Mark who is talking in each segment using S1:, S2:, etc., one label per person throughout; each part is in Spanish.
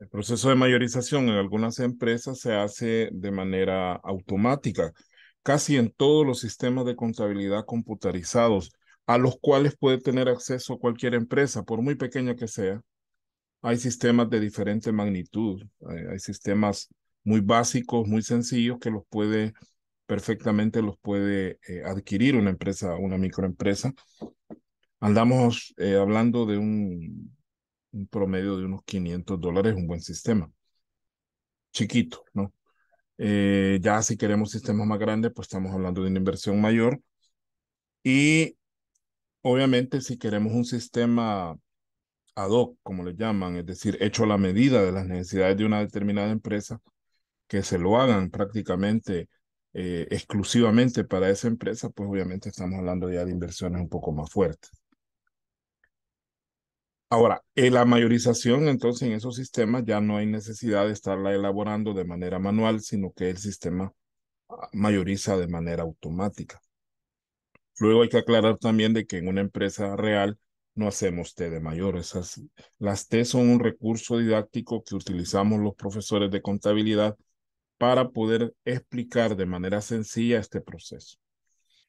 S1: El proceso de mayorización en algunas empresas se hace de manera automática, casi en todos los sistemas de contabilidad computarizados, a los cuales puede tener acceso cualquier empresa, por muy pequeña que sea. Hay sistemas de diferente magnitud, hay, sistemas muy básicos, muy sencillos, que los puede perfectamente los puede eh, adquirir una empresa, una microempresa. Andamos eh, hablando de un un promedio de unos 500 dólares, un buen sistema. Chiquito, ¿no? Eh, ya si queremos sistemas más grandes, pues estamos hablando de una inversión mayor. Y obviamente si queremos un sistema ad hoc, como le llaman, es decir, hecho a la medida de las necesidades de una determinada empresa, que se lo hagan prácticamente eh, exclusivamente para esa empresa, pues obviamente estamos hablando ya de inversiones un poco más fuertes. Ahora, en la mayorización, entonces, en esos sistemas ya no hay necesidad de estarla elaborando de manera manual, sino que el sistema ah, mayoriza de manera automática. Luego hay que aclarar también de que en una empresa real no hacemos T de mayor. Las T son un recurso didáctico que utilizamos los profesores de contabilidad para poder explicar de manera sencilla este proceso.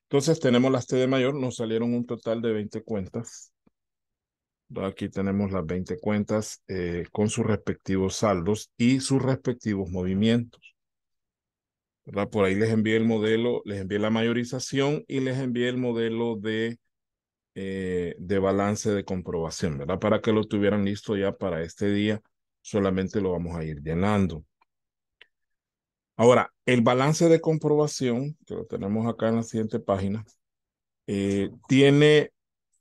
S1: Entonces tenemos las T de mayor, nos salieron un total de 20 cuentas Aquí tenemos las 20 cuentas eh, con sus respectivos saldos y sus respectivos movimientos. ¿verdad? Por ahí les envié el modelo, les envié la mayorización y les envié el modelo de, eh, de balance de comprobación, ¿verdad? Para que lo tuvieran listo ya para este día, solamente lo vamos a ir llenando. Ahora, el balance de comprobación, que lo tenemos acá en la siguiente página, eh, tiene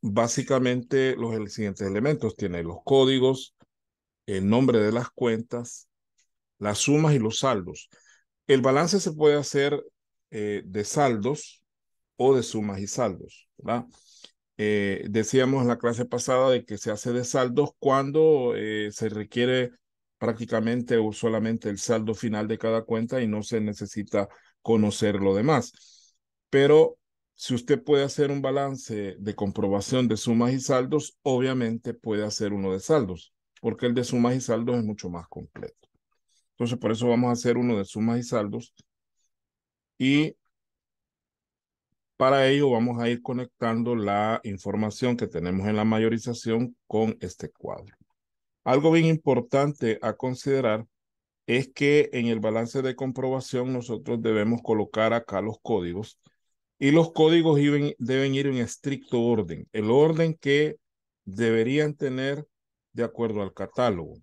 S1: básicamente los siguientes elementos. Tiene los códigos, el nombre de las cuentas, las sumas y los saldos. El balance se puede hacer eh, de saldos o de sumas y saldos, eh, decíamos en la clase pasada de que se hace de saldos cuando eh, se requiere prácticamente o solamente el saldo final de cada cuenta y no se necesita conocer lo demás. Pero si usted puede hacer un balance de comprobación de sumas y saldos, obviamente puede hacer uno de saldos, porque el de sumas y saldos es mucho más completo. Entonces, por eso vamos a hacer uno de sumas y saldos. Y para ello vamos a ir conectando la información que tenemos en la mayorización con este cuadro. Algo bien importante a considerar es que en el balance de comprobación nosotros debemos colocar acá los códigos y los códigos deben ir en estricto orden, el orden que deberían tener de acuerdo al catálogo.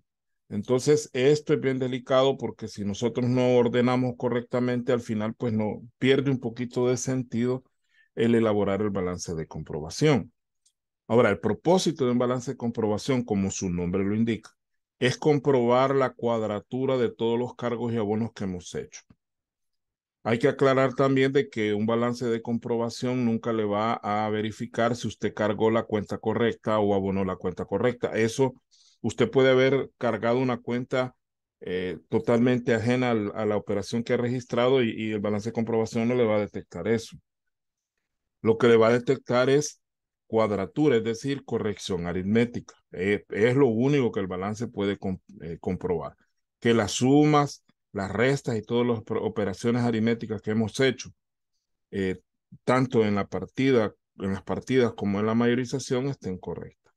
S1: Entonces, esto es bien delicado porque si nosotros no ordenamos correctamente, al final, pues no pierde un poquito de sentido el elaborar el balance de comprobación. Ahora, el propósito de un balance de comprobación, como su nombre lo indica, es comprobar la cuadratura de todos los cargos y abonos que hemos hecho. Hay que aclarar también de que un balance de comprobación nunca le va a verificar si usted cargó la cuenta correcta o abonó la cuenta correcta. Eso, usted puede haber cargado una cuenta eh, totalmente ajena a la operación que ha registrado y, el balance de comprobación no le va a detectar eso. Lo que le va a detectar es cuadratura, es decir, corrección aritmética. Eh, es lo único que el balance puede eh, comprobar. Que las sumas las restas y todas las operaciones aritméticas que hemos hecho, eh, tanto en en las partidas como en la mayorización, estén correctas.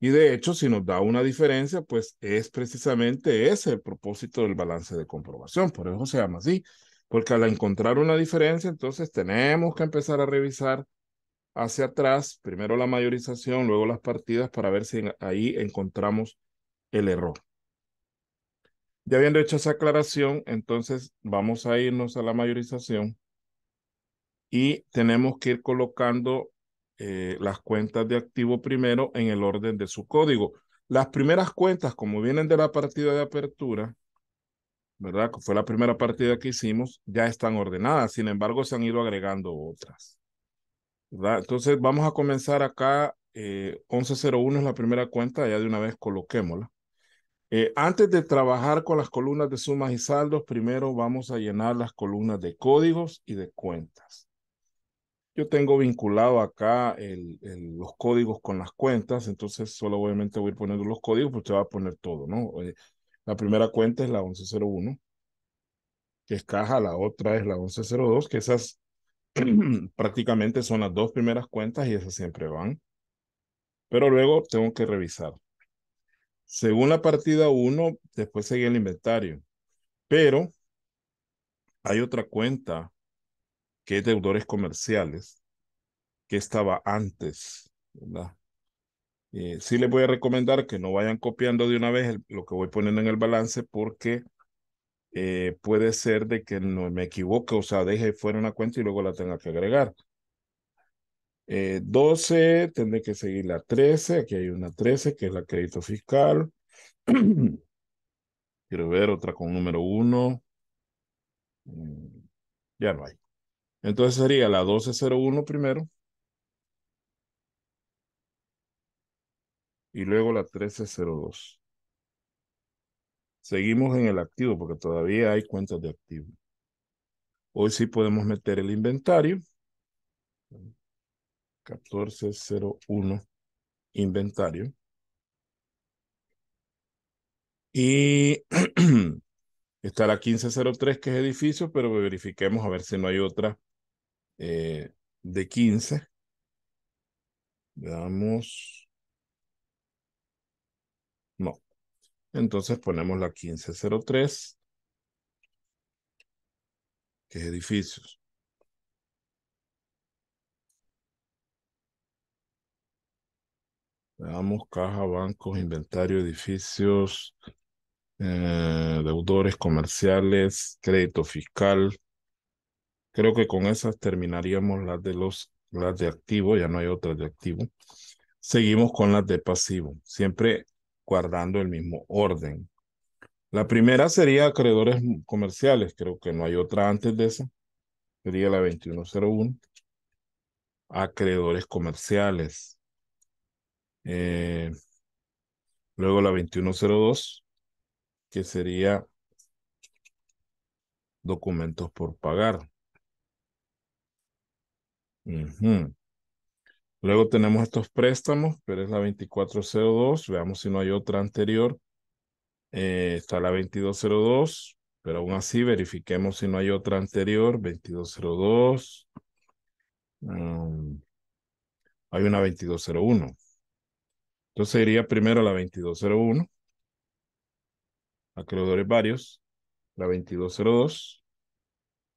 S1: Y de hecho, si nos da una diferencia, pues es precisamente ese el propósito del balance de comprobación, por eso se llama así, porque al encontrar una diferencia, entonces tenemos que empezar a revisar hacia atrás, primero la mayorización, luego las partidas, para ver si ahí encontramos el error. Ya habiendo hecho esa aclaración, entonces vamos a irnos a la mayorización y tenemos que ir colocando eh, las cuentas de activo primero en el orden de su código. Las primeras cuentas, como vienen de la partida de apertura, ¿verdad? Que fue la primera partida que hicimos, ya están ordenadas, sin embargo, se han ido agregando otras. ¿verdad? Entonces, vamos a comenzar acá. 1101 eh, es la primera cuenta, ya de una vez coloquémosla. Eh, antes de trabajar con las columnas de sumas y saldos, primero vamos a llenar las columnas de códigos y de cuentas. Yo tengo vinculado acá los códigos con las cuentas, entonces solo obviamente voy a ir poniendo los códigos, porque te va a poner todo, ¿no? Eh, la primera cuenta es la 1101, que es caja, la otra es la 1102, que esas prácticamente son las dos primeras cuentas y esas siempre van. Pero luego tengo que revisar según la partida 1, después sigue el inventario. Pero hay otra cuenta que es deudores comerciales que estaba antes, ¿verdad? Eh, sí les voy a recomendar que no vayan copiando de una vez lo que voy poniendo en el balance porque eh, puede ser de que no me equivoque, o sea, deje fuera una cuenta y luego la tenga que agregar. 12, eh, tendré que seguir la 13, aquí hay una 13 que es la crédito fiscal. Quiero ver otra con número 1. Mm, ya no hay. Entonces sería la 1201 primero. Y luego la 1302. Seguimos en el activo porque todavía hay cuentas de activo. Hoy sí podemos meter el inventario. 1401 inventario. Y está la 1503 que es edificio, pero verifiquemos a ver si no hay otra eh, de 15. Veamos. No. Entonces ponemos la 1503 que es edificios. Veamos, caja, bancos, inventario, edificios, eh, deudores comerciales, crédito fiscal. Creo que con esas terminaríamos las de los las de activo, ya no hay otras de activo. Seguimos con las de pasivo, siempre guardando el mismo orden. La primera sería acreedores comerciales, creo que no hay otra antes de esa. Sería la 2101. Acreedores comerciales. Eh, luego la 2102, que sería documentos por pagar. Luego tenemos estos préstamos, pero es la 2402. Veamos si no hay otra anterior. Eh, está la 2202, pero aún así verifiquemos si no hay otra anterior. 2202. Mm, hay una 2201. Entonces iría primero la 2201, acreedores varios, la 2202,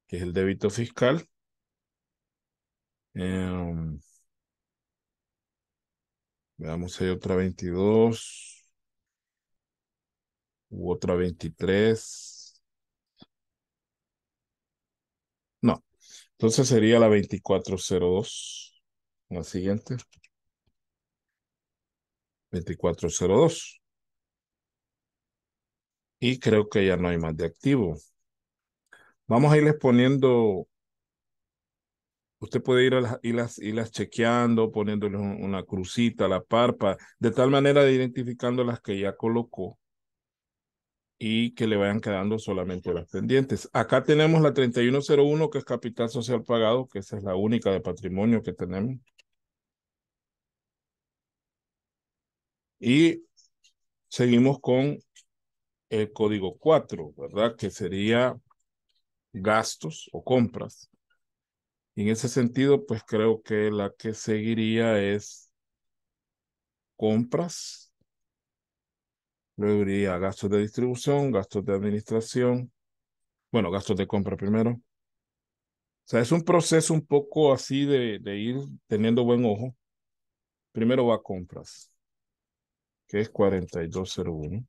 S1: que es el débito fiscal. veamos em, si hay otra 22 u otra 23. No, entonces sería la 2402, la siguiente. 2402. Y creo que ya no hay más de activo. Vamos a irles poniendo. Usted puede ir a las, irlas, las chequeando, poniéndoles una crucita la parpa, de tal manera de identificando las que ya colocó y que le vayan quedando solamente las pendientes. Acá tenemos la 3101, que es capital social pagado, que esa es la única de patrimonio que tenemos. Y seguimos con el código 4, ¿verdad? Que sería gastos o compras. en ese sentido, pues creo que la que seguiría es compras. Luego iría gastos de distribución, gastos de administración. Bueno, gastos de compra primero. O sea, es un proceso un poco así de, de ir teniendo buen ojo. Primero va compras que es 4201.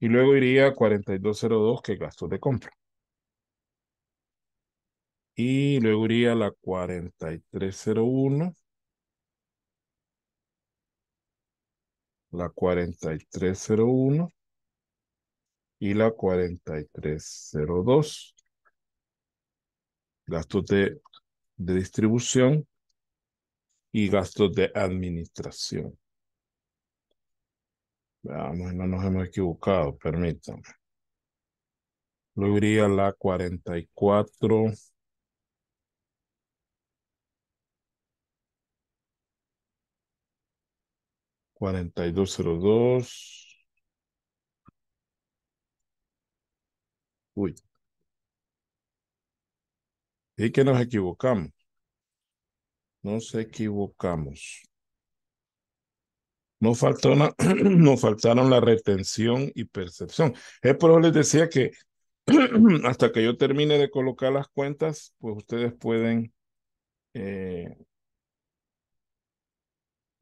S1: Y luego iría 4202, que es gastos de compra. Y luego iría la 4301. La 4301 y la 4302. Gastos de distribución y gastos de administración. Veamos, ah, no nos hemos equivocado, permítame. Luego iría la 44. Cuarenta y dos cero dos. Uy. Y que nos equivocamos. Nos equivocamos. no, faltaron la retención y percepción. Es por eso les decía que hasta que yo termine de colocar las cuentas, pues ustedes pueden, eh,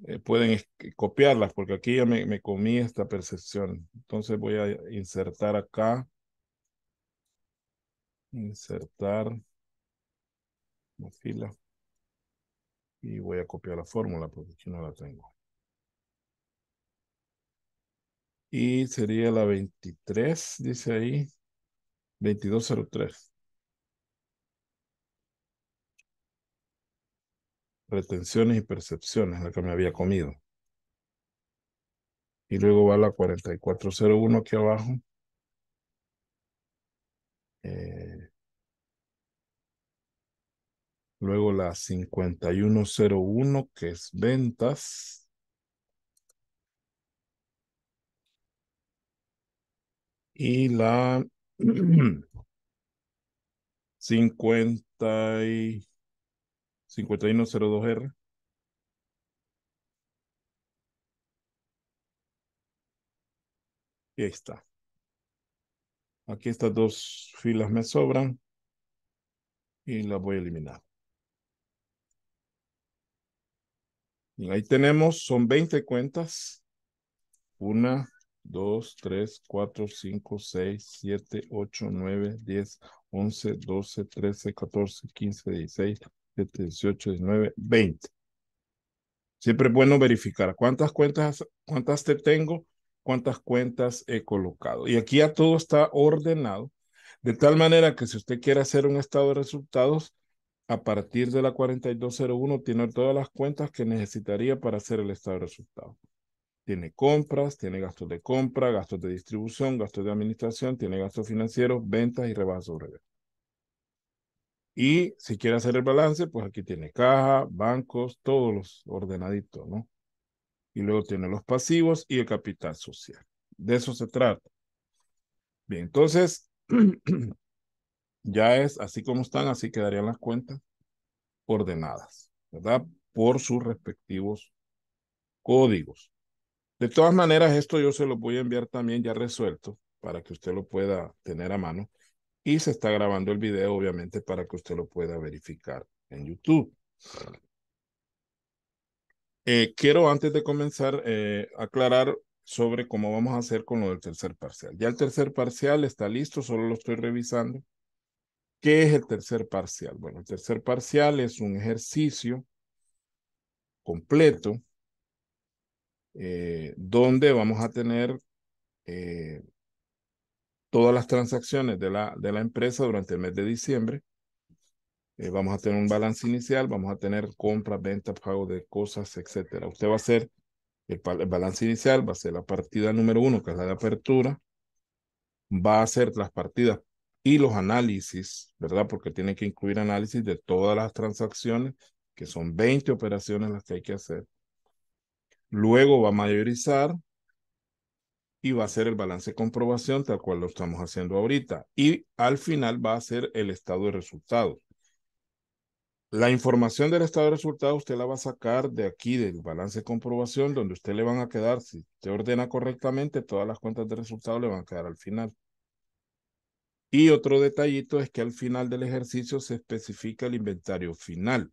S1: eh, pueden copiarlas, porque aquí ya me, comí esta percepción. Entonces voy a insertar acá. Insertar la fila. Y voy a copiar la fórmula porque aquí no la tengo. Y sería la 23, dice ahí. 2203. Retenciones y percepciones, la que me había comido. Y luego va la 4401 aquí abajo. Eh, luego la 5101, que es ventas. Y la cincuenta y 5102R. Y ahí está. Aquí estas dos filas me sobran y las voy a eliminar. Y ahí tenemos, son 20 cuentas. Una, 2, 3, 4, 5, 6, 7, 8, 9, 10, 11, 12, 13, 14, 15, 16, 17, 18, 19, 20. Siempre es bueno verificar cuántas cuentas, cuántas te tengo, cuántas cuentas he colocado. Y aquí ya todo está ordenado, de tal manera que si usted quiere hacer un estado de resultados, a partir de la 4201 tiene todas las cuentas que necesitaría para hacer el estado de resultados tiene compras, tiene gastos de compra, gastos de distribución, gastos de administración, tiene gastos financieros, ventas y rebajas sobre ventas. Y si quiere hacer el balance, pues aquí tiene caja, bancos, todos los ordenaditos, ¿no? Y luego tiene los pasivos y el capital social. De eso se trata. Bien, entonces, ya es así como están, así quedarían las cuentas ordenadas, ¿verdad? Por sus respectivos códigos. De todas maneras, esto yo se lo voy a enviar también ya resuelto para que usted lo pueda tener a mano. Y se está grabando el video, obviamente, para que usted lo pueda verificar en YouTube. Eh, quiero antes de comenzar eh, aclarar sobre cómo vamos a hacer con lo del tercer parcial. Ya el tercer parcial está listo, solo lo estoy revisando. ¿Qué es el tercer parcial? Bueno, el tercer parcial es un ejercicio completo eh, donde vamos a tener eh, todas las transacciones de la, de la empresa durante el mes de diciembre. Eh, vamos a tener un balance inicial, vamos a tener compras, ventas, pago de cosas, etcétera. Usted va a hacer el, el, balance inicial, va a ser la partida número uno, que es la de apertura, va a hacer las partidas y los análisis, ¿verdad? Porque tiene que incluir análisis de todas las transacciones, que son 20 operaciones las que hay que hacer. Luego va a mayorizar y va a ser el balance de comprobación tal cual lo estamos haciendo ahorita. Y al final va a ser el estado de resultados. La información del estado de resultados usted la va a sacar de aquí, del balance de comprobación, donde usted le van a quedar, si usted ordena correctamente, todas las cuentas de resultados le van a quedar al final. Y otro detallito es que al final del ejercicio se especifica el inventario final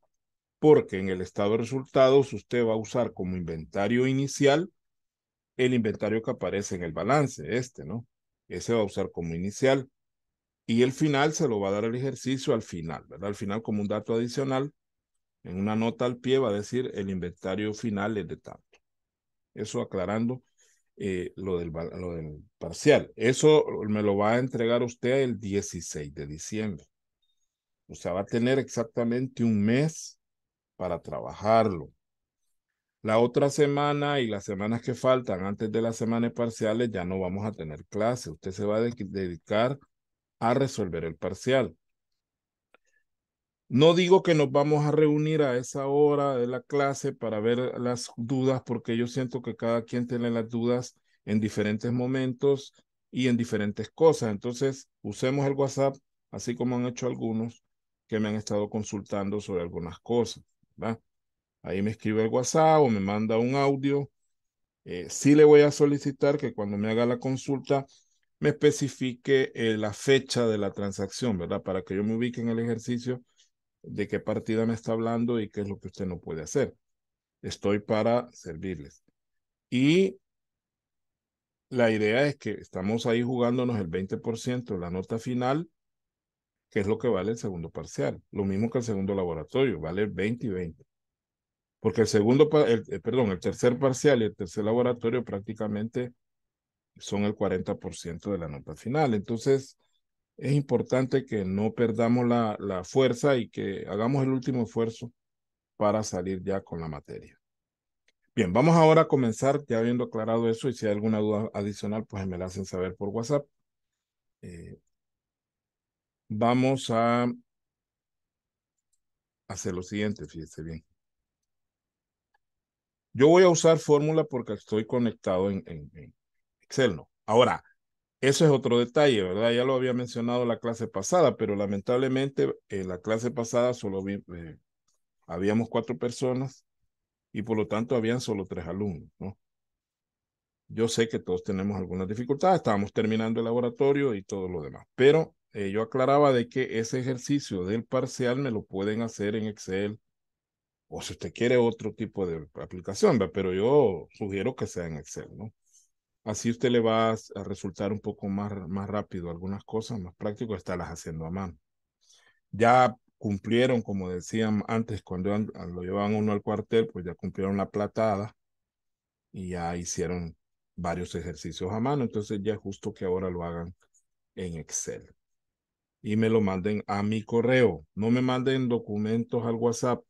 S1: porque en el estado de resultados usted va a usar como inventario inicial el inventario que aparece en el balance, este, ¿no? Ese va a usar como inicial. Y el final se lo va a dar el ejercicio al final, ¿verdad? Al final como un dato adicional, en una nota al pie va a decir el inventario final es de tanto. Eso aclarando eh, lo, del, lo del parcial. Eso me lo va a entregar usted el 16 de diciembre. O sea, va a tener exactamente un mes para trabajarlo. La otra semana y las semanas que faltan antes de las semanas parciales ya no vamos a tener clase. Usted se va a dedicar a resolver el parcial. No digo que nos vamos a reunir a esa hora de la clase para ver las dudas, porque yo siento que cada quien tiene las dudas en diferentes momentos y en diferentes cosas. Entonces, usemos el WhatsApp, así como han hecho algunos que me han estado consultando sobre algunas cosas. Ahí me escribe el WhatsApp o me manda un audio. Eh, sí le voy a solicitar que cuando me haga la consulta me especifique eh, la fecha de la transacción, ¿verdad? Para que yo me ubique en el ejercicio de qué partida me está hablando y qué es lo que usted no puede hacer. Estoy para servirles. Y la idea es que estamos ahí jugándonos el 20%, la nota final, que es lo que vale el segundo parcial, lo mismo que el segundo laboratorio, vale 20 y 20. Porque el segundo, eh, perdón, el tercer parcial y el tercer laboratorio prácticamente son el 40% de la nota final. Entonces, es importante que no perdamos la, la fuerza y que hagamos el último esfuerzo para salir ya con la materia. Bien, vamos ahora a comenzar, ya habiendo aclarado eso, y si hay alguna duda adicional, pues me la hacen saber por WhatsApp. Eh, Vamos a hacer lo siguiente, fíjese bien. Yo voy a usar fórmula porque estoy conectado en, Excel. ¿no? Ahora, eso es otro detalle, ¿verdad? Ya lo había mencionado la clase pasada, pero lamentablemente en la clase pasada solo eh, habíamos cuatro personas y por lo tanto habían solo tres alumnos, ¿no? Yo sé que todos tenemos algunas dificultades, estábamos terminando el laboratorio y todo lo demás, pero eh, yo aclaraba de que ese ejercicio del parcial me lo pueden hacer en Excel o si usted quiere otro tipo de aplicación, pero yo sugiero que sea en Excel, ¿no? Así usted le va a resultar un poco más, más rápido algunas cosas, más práctico estarlas haciendo a mano. Ya cumplieron, como decían antes, cuando lo llevaban uno al cuartel, pues ya cumplieron la platada y ya hicieron varios ejercicios a mano, entonces ya justo que ahora lo hagan en Excel y me lo manden a mi correo. No me manden documentos al WhatsApp,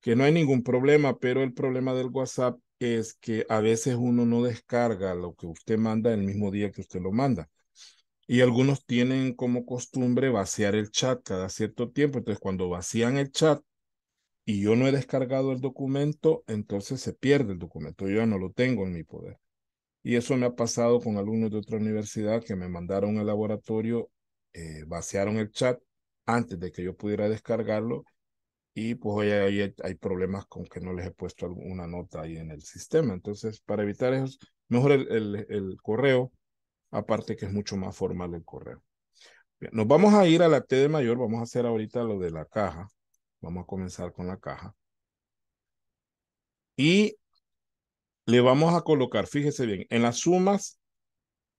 S1: que no hay ningún problema, pero el problema del WhatsApp es que a veces uno no descarga lo que usted manda el mismo día que usted lo manda. Y algunos tienen como costumbre vaciar el chat cada cierto tiempo. Entonces, cuando vacían el chat y yo no he descargado el documento, entonces se pierde el documento. Yo ya no lo tengo en mi poder. Y eso me ha pasado con alumnos de otra universidad que me mandaron al laboratorio eh, vaciaron el chat antes de que yo pudiera descargarlo y pues hoy hay, hay, problemas con que no les he puesto alguna nota ahí en el sistema. Entonces, para evitar eso, mejor el, el, correo, aparte que es mucho más formal el correo. nos vamos a ir a la T de mayor, vamos a hacer ahorita lo de la caja. Vamos a comenzar con la caja. Y le vamos a colocar, fíjese bien, en las sumas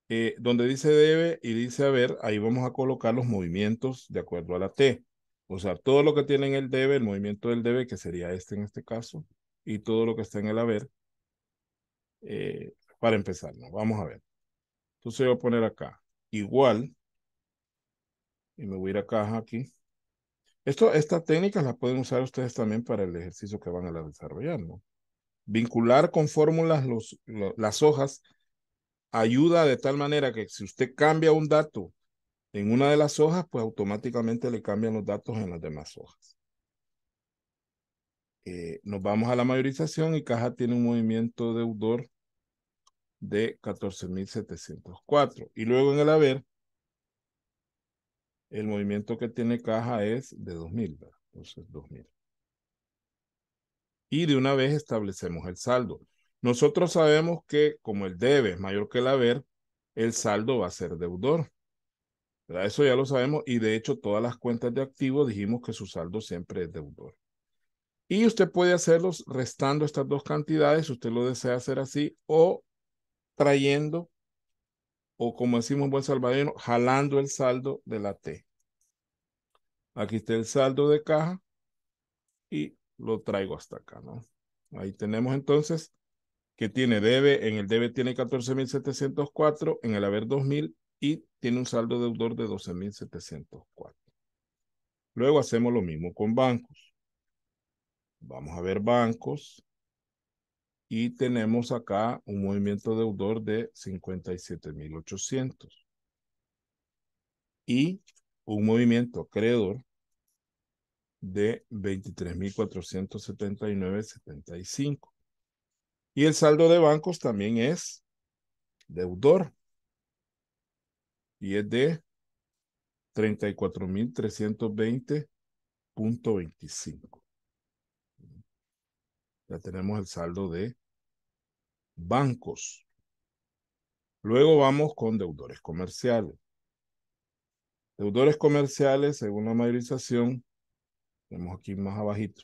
S1: eh, donde dice debe y dice haber, ahí vamos a colocar los movimientos de acuerdo a la T. O sea, todo lo que tiene en el debe, el movimiento del debe, que sería este en este caso, y todo lo que está en el haber, eh, para empezar, ¿no? Vamos a ver. Entonces voy a poner acá, igual, y me voy a ir a aquí. Esto, esta técnica la pueden usar ustedes también para el ejercicio que van a desarrollar, ¿no? Vincular con fórmulas las hojas ayuda de tal manera que si usted cambia un dato en una de las hojas, pues automáticamente le cambian los datos en las demás hojas. Eh, nos vamos a la mayorización y caja tiene un movimiento deudor de 14.704. Y luego en el haber, el movimiento que tiene caja es de 2.000, ¿verdad? entonces 2.000. Y de una vez establecemos el saldo. Nosotros sabemos que como el debe es mayor que el haber, el saldo va a ser deudor. Eso ya lo sabemos y de hecho todas las cuentas de activo dijimos que su saldo siempre es deudor. Y usted puede hacerlo restando estas dos cantidades, usted lo desea hacer así, o trayendo, o como decimos buen salvadoreño, jalando el saldo de la T. Aquí está el saldo de caja y lo traigo hasta acá, ¿no? Ahí tenemos entonces que tiene debe, en el debe tiene 14.704, en el haber 2.000 y tiene un saldo deudor de 12.704. Luego hacemos lo mismo con bancos. Vamos a ver bancos y tenemos acá un movimiento deudor de 57.800 y un movimiento acreedor de 23.479.75. Y el saldo de bancos también es deudor. Y es de 34.320.25. Ya tenemos el saldo de bancos. Luego vamos con deudores comerciales. Deudores comerciales, según la mayorización, vemos aquí más abajito,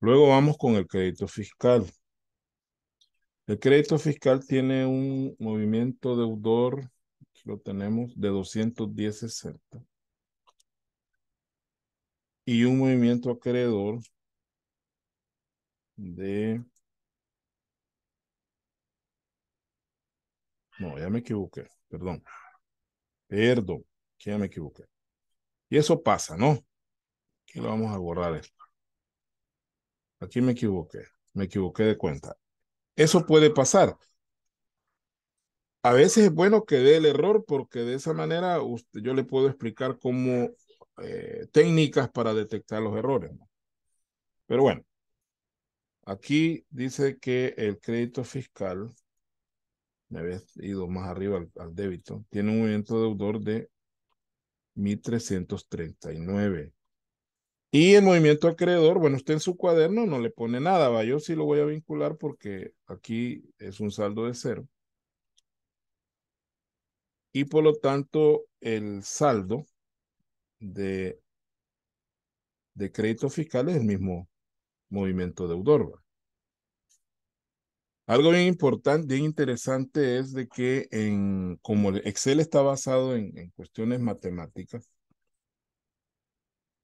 S1: Luego vamos con el crédito fiscal. El crédito fiscal tiene un movimiento deudor, aquí lo tenemos, de 210.60. Y un movimiento acreedor de... No, ya me equivoqué, perdón. Perdón, que ya me equivoqué. Y eso pasa, ¿no? Aquí lo vamos a borrar esto. Aquí me equivoqué, me equivoqué de cuenta. Eso puede pasar. A veces es bueno que dé el error porque de esa manera yo le puedo explicar cómo eh, técnicas para detectar los errores. Pero bueno, aquí dice que el crédito fiscal, me había ido más arriba al, débito, tiene un movimiento deudor de 1339. Y el movimiento acreedor, bueno, usted en su cuaderno no le pone nada, va. Yo sí lo voy a vincular porque aquí es un saldo de cero. Y por lo tanto, el saldo de, de crédito fiscal es el mismo movimiento deudor. Algo bien importante, bien interesante es de que en, como Excel está basado en, en cuestiones matemáticas,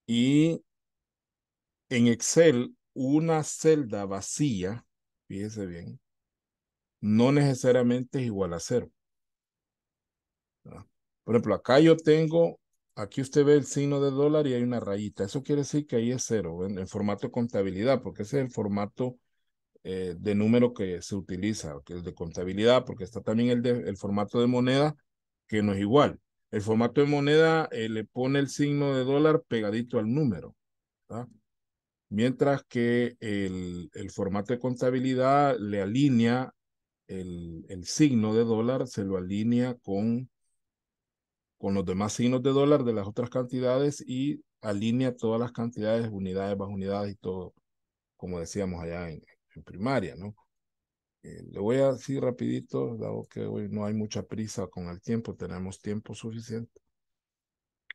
S1: y en Excel una celda vacía, fíjese bien, no necesariamente es igual a cero. Ah, por ejemplo, acá yo tengo, aquí usted ve el signo de dólar y hay una rayita. Eso quiere decir que ahí es cero en, formato de contabilidad, porque ese es el formato eh, de número que se utiliza, que es de contabilidad, porque está también el, el formato de moneda, que no es igual. El formato de moneda eh, le pone el signo de dólar pegadito al número. ¿verdad? mientras que el, formato de contabilidad le alinea el, signo de dólar, se lo alinea con, con los demás signos de dólar de las otras cantidades y alinea todas las cantidades, unidades, más unidades y todo, como decíamos allá en, primaria, ¿no? Eh, le voy a decir rapidito, dado que hoy no hay mucha prisa con el tiempo, tenemos tiempo suficiente.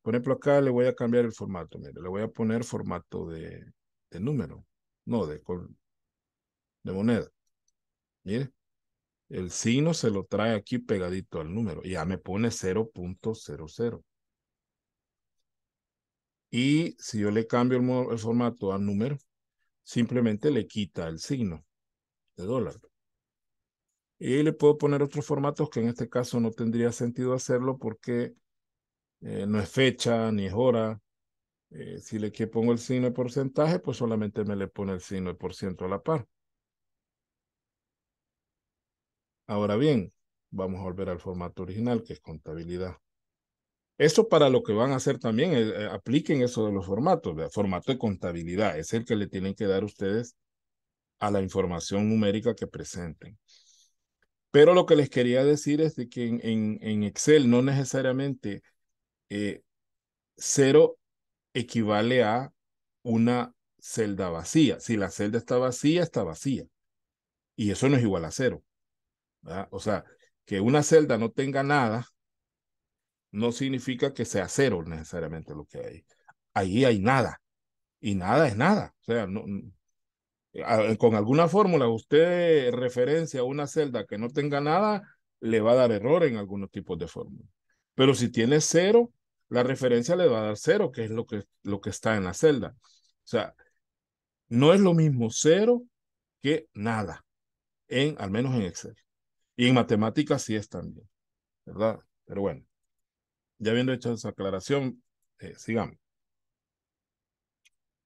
S1: Por ejemplo, acá le voy a cambiar el formato, mire, le voy a poner formato de, de número, no de, de moneda. Mire, el signo se lo trae aquí pegadito al número. y Ya me pone 0.00. Y si yo le cambio el, formato a número, simplemente le quita el signo de dólar. Y le puedo poner otros formatos que en este caso no tendría sentido hacerlo porque eh, no es fecha ni es hora, eh, si le que pongo el signo de porcentaje, pues solamente me le pone el signo de por ciento a la par. Ahora bien, vamos a volver al formato original, que es contabilidad. Eso para lo que van a hacer también, eh, eh, apliquen eso de los formatos, ¿verdad? formato de contabilidad, es el que le tienen que dar ustedes a la información numérica que presenten. Pero lo que les quería decir es de que en, en, Excel no necesariamente cero equivale a una celda vacía. Si la celda está vacía, está vacía. Y eso no es igual a cero. ¿verdad? O sea, que una celda no tenga nada no significa que sea cero necesariamente lo que hay. Ahí hay nada. Y nada es nada. O sea, con alguna fórmula usted referencia a una celda que no tenga nada, le va a dar error en algunos tipos de fórmula. Pero si tiene cero, la referencia le va a dar cero, que es lo que, lo que está en la celda. O sea, no es lo mismo cero que nada, en, al menos en Excel. Y en matemáticas sí es también, ¿verdad? Pero bueno, ya habiendo hecho esa aclaración, eh, sigamos.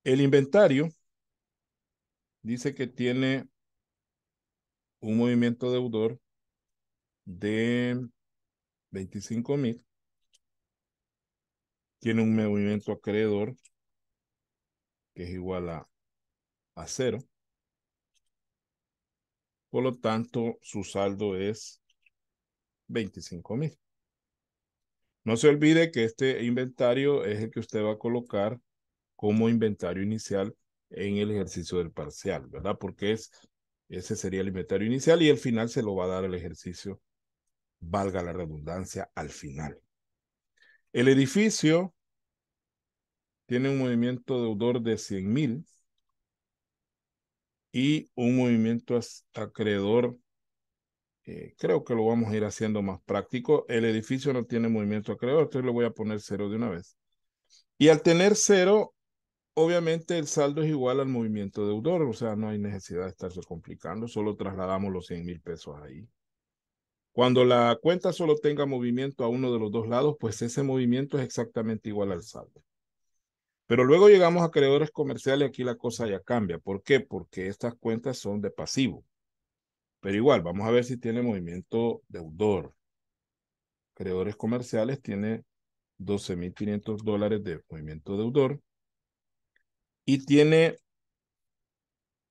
S1: El inventario dice que tiene un movimiento deudor de 25 mil tiene un movimiento acreedor que es igual a, a cero. Por lo tanto, su saldo es 25 mil. No se olvide que este inventario es el que usted va a colocar como inventario inicial en el ejercicio del parcial, ¿verdad? Porque es, ese sería el inventario inicial y el final se lo va a dar el ejercicio, valga la redundancia, al final. El edificio tiene un movimiento deudor de 100 mil y un movimiento acreedor, creo que lo vamos a ir haciendo más práctico. El edificio no tiene movimiento acreedor, entonces le voy a poner cero de una vez. Y al tener cero, obviamente el saldo es igual al movimiento deudor, o sea, no hay necesidad de estarse complicando, solo trasladamos los 100 mil pesos ahí. Cuando la cuenta solo tenga movimiento a uno de los dos lados, pues ese movimiento es exactamente igual al saldo. Pero luego llegamos a creadores comerciales, y aquí la cosa ya cambia. ¿Por qué? Porque estas cuentas son de pasivo. Pero igual, vamos a ver si tiene movimiento deudor. Creadores comerciales tiene 12.500 dólares de movimiento deudor y tiene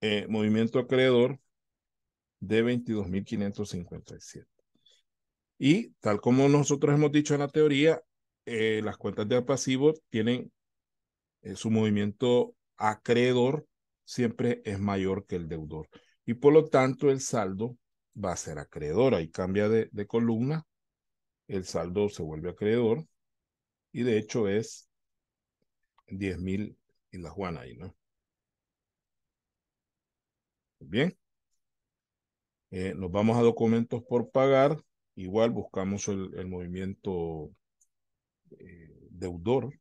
S1: eh, movimiento acreedor de 22.557. Y tal como nosotros hemos dicho en la teoría, eh, las cuentas de pasivo tienen eh, su movimiento acreedor siempre es mayor que el deudor. Y por lo tanto, el saldo va a ser acreedor. Ahí cambia de, columna, el saldo se vuelve acreedor y de hecho es 10.000 mil y la Juana ahí, ¿no? Bien. Eh, nos vamos a documentos por pagar. Igual buscamos el, movimiento eh, deudor.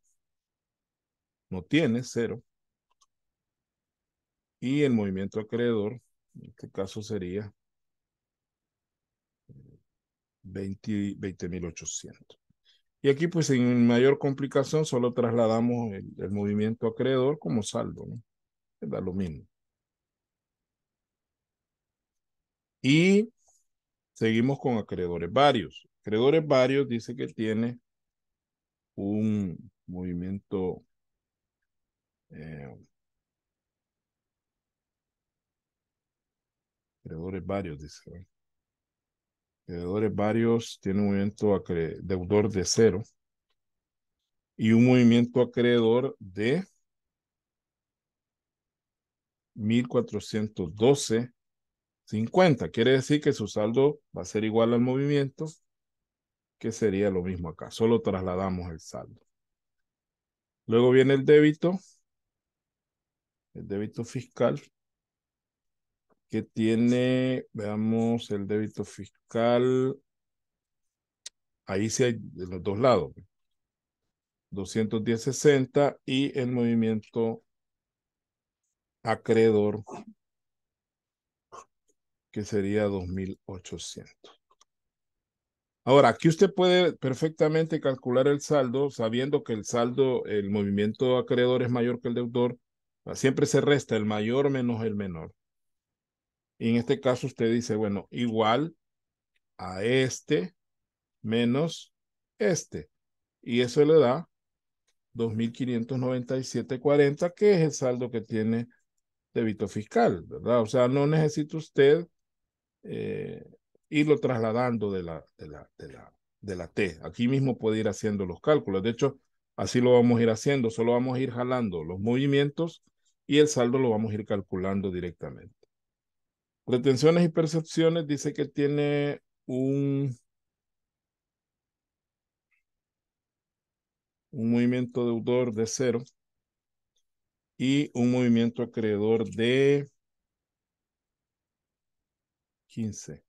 S1: No tiene cero. Y el movimiento acreedor, en este caso sería 20.800. y aquí, pues, en mayor complicación, solo trasladamos el, movimiento acreedor como saldo, ¿no? Da lo mismo. Y Seguimos con acreedores varios. Acreedores varios dice que tiene un movimiento eh, acreedores varios, dice. Acreedores varios tiene un movimiento deudor de cero y un movimiento acreedor de mil 1412 50. Quiere decir que su saldo va a ser igual al movimiento, que sería lo mismo acá. Solo trasladamos el saldo. Luego viene el débito, el débito fiscal, que tiene, veamos, el débito fiscal. Ahí sí hay de los dos lados. 210.60 pues. y el movimiento acreedor que sería 2.800. Ahora, aquí usted puede perfectamente calcular el saldo, sabiendo que el saldo, el movimiento acreedor es mayor que el deudor. Ah, siempre se resta el mayor menos el menor. Y en este caso usted dice, bueno, igual a este menos este. Y eso le da 2.597.40, que es el saldo que tiene débito fiscal, ¿verdad? O sea, no necesita usted eh, irlo trasladando de la, de, la, de, la, de la T. Aquí mismo puede ir haciendo los cálculos. De hecho, así lo vamos a ir haciendo. Solo vamos a ir jalando los movimientos y el saldo lo vamos a ir calculando directamente. Retenciones y percepciones dice que tiene un, un movimiento deudor de cero y un movimiento acreedor de 15.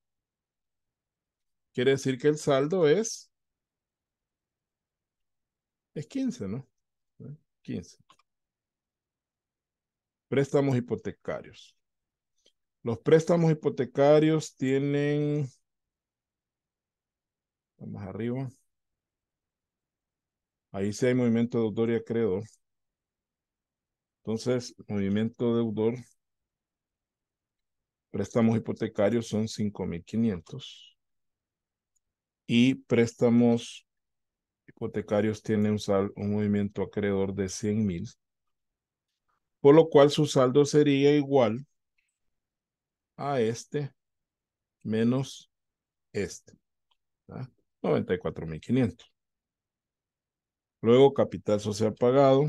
S1: Quiere decir que el saldo es, es 15, ¿no? 15. Eh, préstamos hipotecarios. Los préstamos hipotecarios tienen, vamos arriba. Ahí sí hay movimiento deudor y acreedor. Entonces, movimiento deudor préstamos hipotecarios son 5.500 y préstamos hipotecarios tiene un, un movimiento acreedor de 100.000, por lo cual su saldo sería igual a este menos este, 94.500. Luego capital social pagado.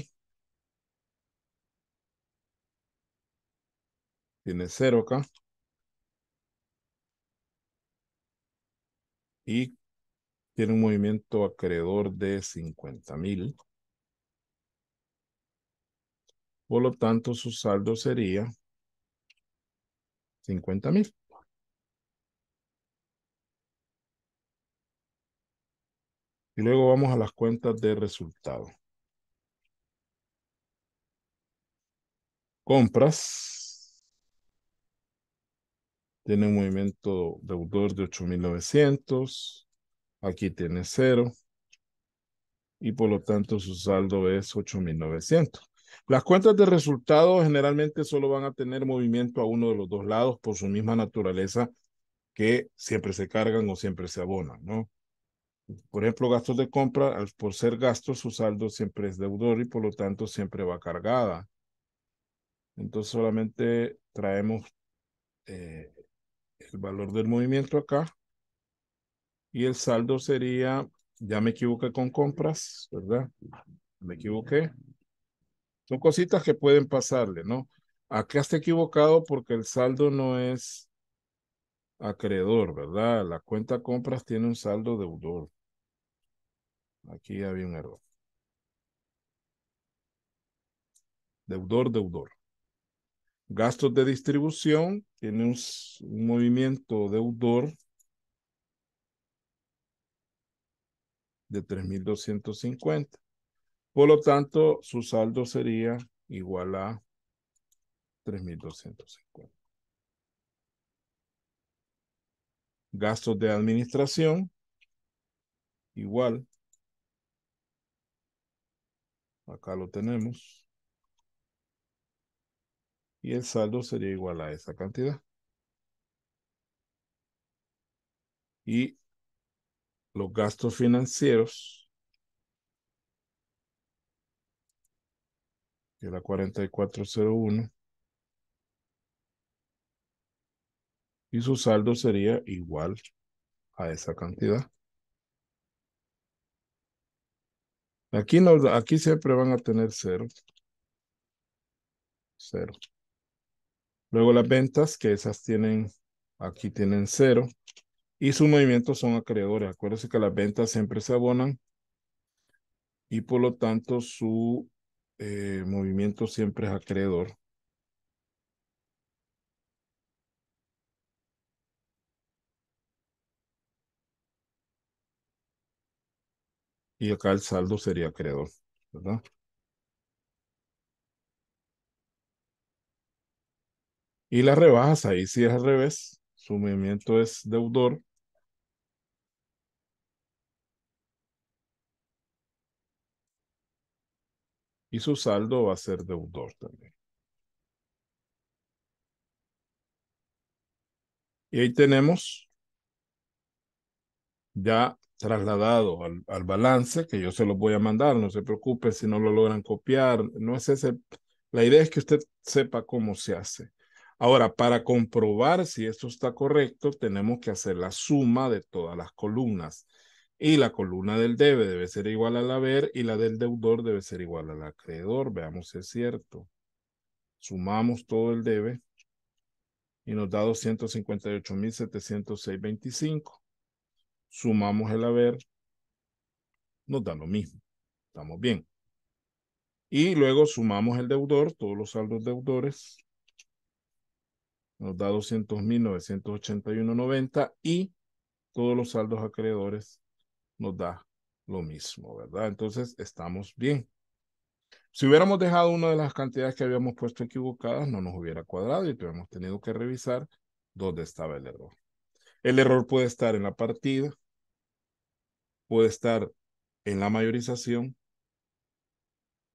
S1: Tiene cero acá. y tiene un movimiento acreedor de 50 mil. Por lo tanto, su saldo sería 50 mil. Y luego vamos a las cuentas de resultado. Compras tiene un movimiento de de 8.900. Aquí tiene cero. Y por lo tanto su saldo es 8.900. Las cuentas de resultados generalmente solo van a tener movimiento a uno de los dos lados por su misma naturaleza que siempre se cargan o siempre se abonan, ¿no? Por ejemplo, gastos de compra, por ser gastos, su saldo siempre es deudor y por lo tanto siempre va cargada. Entonces solamente traemos eh, el valor del movimiento acá. Y el saldo sería, ya me equivoqué con compras, ¿verdad? Me equivoqué. Son cositas que pueden pasarle, ¿no? Acá está equivocado porque el saldo no es acreedor, ¿verdad? La cuenta compras tiene un saldo deudor. Aquí había un error. Deudor, deudor. Gastos de distribución, tiene un, movimiento deudor de 3,250. Por lo tanto, su saldo sería igual a 3,250. Gastos de administración, igual. Acá lo tenemos y el saldo sería igual a esa cantidad. Y los gastos financieros, que era 4401, y su saldo sería igual a esa cantidad. Aquí, no, aquí siempre van a tener cero. Cero. Luego las ventas, que esas tienen, aquí tienen cero. Y sus movimientos son acreedores. Acuérdense que las ventas siempre se abonan y por lo tanto su eh, movimiento siempre es acreedor. Y acá el saldo sería acreedor, ¿verdad? Y las rebajas, ahí sí es al revés. Su movimiento es deudor. Y su saldo va a ser deudor también. Y ahí tenemos ya trasladado al, al, balance, que yo se los voy a mandar, no se preocupe si no lo logran copiar, no es ese, la idea es que usted sepa cómo se hace. Ahora, para comprobar si esto está correcto, tenemos que hacer la suma de todas las columnas. Y la columna del debe debe ser igual al haber y la del deudor debe ser igual al acreedor. Veamos si es cierto. Sumamos todo el debe y nos da 258.706.25. Sumamos el haber, nos da lo mismo. Estamos bien. Y luego sumamos el deudor, todos los saldos deudores, nos da 200.981.90 y todos los saldos acreedores nos da lo mismo, ¿verdad? Entonces estamos bien. Si hubiéramos dejado una de las cantidades que habíamos puesto equivocadas, no nos hubiera cuadrado y hubiéramos tenido que revisar dónde estaba el error. El error puede estar en la partida, puede estar en la mayorización,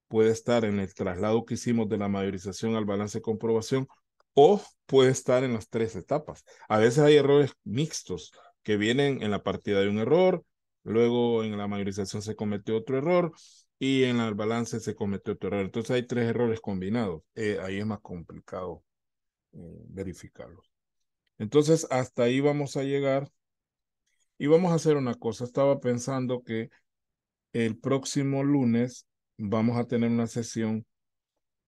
S1: puede estar en el traslado que hicimos de la mayorización al balance de comprobación o puede estar en las tres etapas. A veces hay errores mixtos que vienen en la partida de un error, luego en la mayorización se comete otro error y en el balance se comete otro error. Entonces hay tres errores combinados. Eh, ahí es más complicado eh, verificarlos. Entonces hasta ahí vamos a llegar y vamos a hacer una cosa. Estaba pensando que el próximo lunes vamos a tener una sesión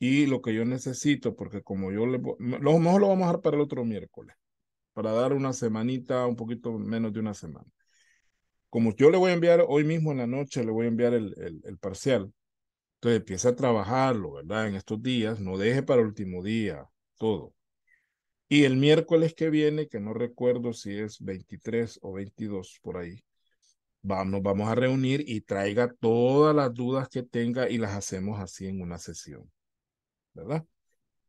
S1: y lo que yo necesito, porque como yo le... Lo mejor lo vamos a dejar para el otro miércoles, para dar una semanita, un poquito menos de una semana. Como yo le voy a enviar hoy mismo en la noche, le voy a enviar el, el, parcial. Entonces empieza a trabajarlo, ¿verdad? En estos días, no deje para el último día, todo. Y el miércoles que viene, que no recuerdo si es 23 o 22 por ahí, vamos, vamos a reunir y traiga todas las dudas que tenga y las hacemos así en una sesión. ¿verdad?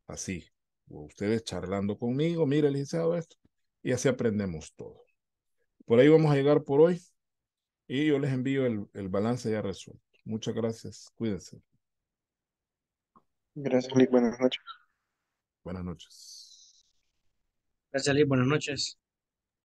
S1: Así, ustedes charlando conmigo, miren licenciado, esto, y así aprendemos todo. Por ahí vamos a llegar por hoy y yo les envío el, balance ya resuelto. Muchas gracias, cuídense. Gracias, Lis. Buenas noches. Buenas noches. Gracias, Liz, Buenas noches.